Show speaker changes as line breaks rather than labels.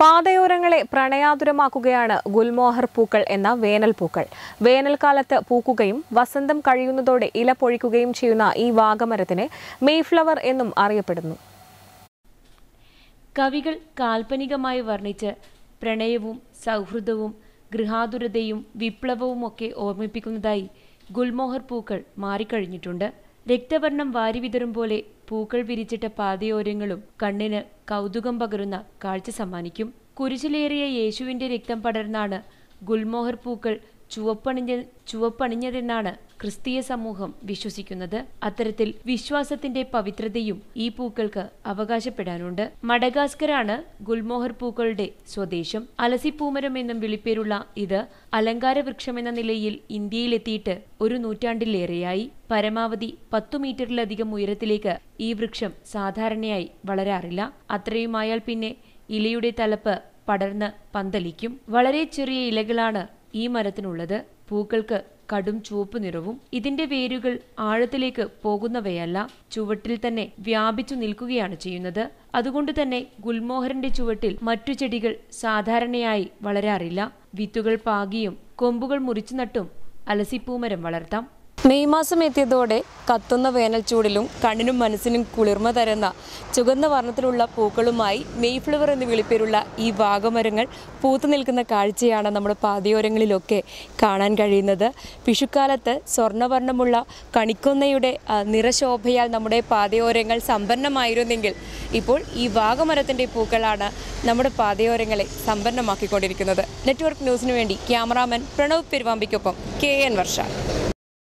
പാതയോരങ്ങളെ പ്രണയാതുരമാക്കുകയാണ് ഗുൽമോഹർ പൂക്കൾ എന്ന വേനൽ പൂക്കൾ വേനൽക്കാലത്ത് പൂക്കുകയും വസന്തം കഴിയുന്നതോടെ ഇല പൊഴിക്കുകയും ചെയ്യുന്ന ഈ വാഗമരത്തിന് മെയ്ഫ്ലവർ എന്നും അറിയപ്പെടുന്നു
കവികൾ കാൽപ്പനികമായി വർണ്ണിച്ച് പ്രണയവും സൗഹൃദവും ഗൃഹാതുരതയും വിപ്ലവവും ഒക്കെ ഓർമ്മിപ്പിക്കുന്നതായി ഗുൽമോഹർ പൂക്കൾ മാറിക്കഴിഞ്ഞിട്ടുണ്ട് രക്തവർണം വാരിവിതറും പോലെ പൂക്കൾ വിരിച്ചിട്ട പാതയോരങ്ങളും കണ്ണിന് കൗതുകം പകരുന്ന കാഴ്ച സമ്മാനിക്കും കുരിശിലേറിയ യേശുവിന്റെ രക്തം പടർന്നാണ് ഗുൽമോഹർ പൂക്കൾ ചുവപ്പണിഞ്ഞ ചുവപ്പണിഞ്ഞതെന്നാണ് ക്രിസ്തീയ സമൂഹം വിശ്വസിക്കുന്നത് അത്തരത്തിൽ വിശ്വാസത്തിന്റെ പവിത്രതയും ഈ പൂക്കൾക്ക് അവകാശപ്പെടാനുണ്ട് മഡഗാസ്കറാണ് ഗുൽമോഹർ പൂക്കളുടെ സ്വദേശം അലസിപ്പൂമരം എന്നും വിളിപ്പേരുള്ള ഇത് അലങ്കാര വൃക്ഷമെന്ന നിലയിൽ ഇന്ത്യയിലെത്തിയിട്ട് ഒരു നൂറ്റാണ്ടിലേറെയായി പരമാവധി പത്തു മീറ്ററിലധികം ഉയരത്തിലേക്ക് ഈ വൃക്ഷം സാധാരണയായി വളരാറില്ല അത്രയുമായാൽ പിന്നെ ഇലയുടെ തലപ്പ് പടർന്ന് പന്തലിക്കും വളരെ ചെറിയ ഇലകളാണ് ഈ മരത്തിനുള്ളത് പൂക്കൾക്ക് കടും ചുവപ്പ് നിറവും ഇതിന്റെ വേരുകൾ ആഴത്തിലേക്ക് പോകുന്നവയല്ല ചുവട്ടിൽ തന്നെ വ്യാപിച്ചു നിൽക്കുകയാണ് ചെയ്യുന്നത് അതുകൊണ്ട് തന്നെ ഗുൽമോഹറിന്റെ ചുവട്ടിൽ മറ്റു ചെടികൾ സാധാരണയായി വളരാറില്ല വിത്തുകൾ പാകിയും കൊമ്പുകൾ മുറിച്ചു നട്ടും അലസിപ്പൂമരം വളർത്താം മെയ് മാസം എത്തിയതോടെ കത്തുന്ന വേനൽ ചൂടിലും കണ്ണിനും മനസ്സിനും കുളിർമ തരുന്ന ചുവന്ന വർണ്ണത്തിലുള്ള പൂക്കളുമായി മെയ് ഫ്ലവർ എന്ന് വിളിപ്പേരുള്ള ഈ വാഗമരങ്ങൾ പൂത്തു നിൽക്കുന്ന കാഴ്ചയാണ് നമ്മുടെ പാതയോരങ്ങളിലൊക്കെ കാണാൻ കഴിയുന്നത് വിഷുക്കാലത്ത് സ്വർണ്ണവർണ്ണമുള്ള കണിക്കൊന്നയുടെ നിറശോഭയാൽ നമ്മുടെ പാതയോരങ്ങൾ സമ്പന്നമായിരുന്നെങ്കിൽ ഇപ്പോൾ ഈ വാഗമരത്തിൻ്റെ പൂക്കളാണ് നമ്മുടെ പാതയോരങ്ങളെ സമ്പന്നമാക്കിക്കൊണ്ടിരിക്കുന്നത് നെറ്റ്വർക്ക് ന്യൂസിനു വേണ്ടി ക്യാമറാമാൻ പ്രണവ് പെരുവാമ്പിക്കൊപ്പം കെ എൻ വർഷ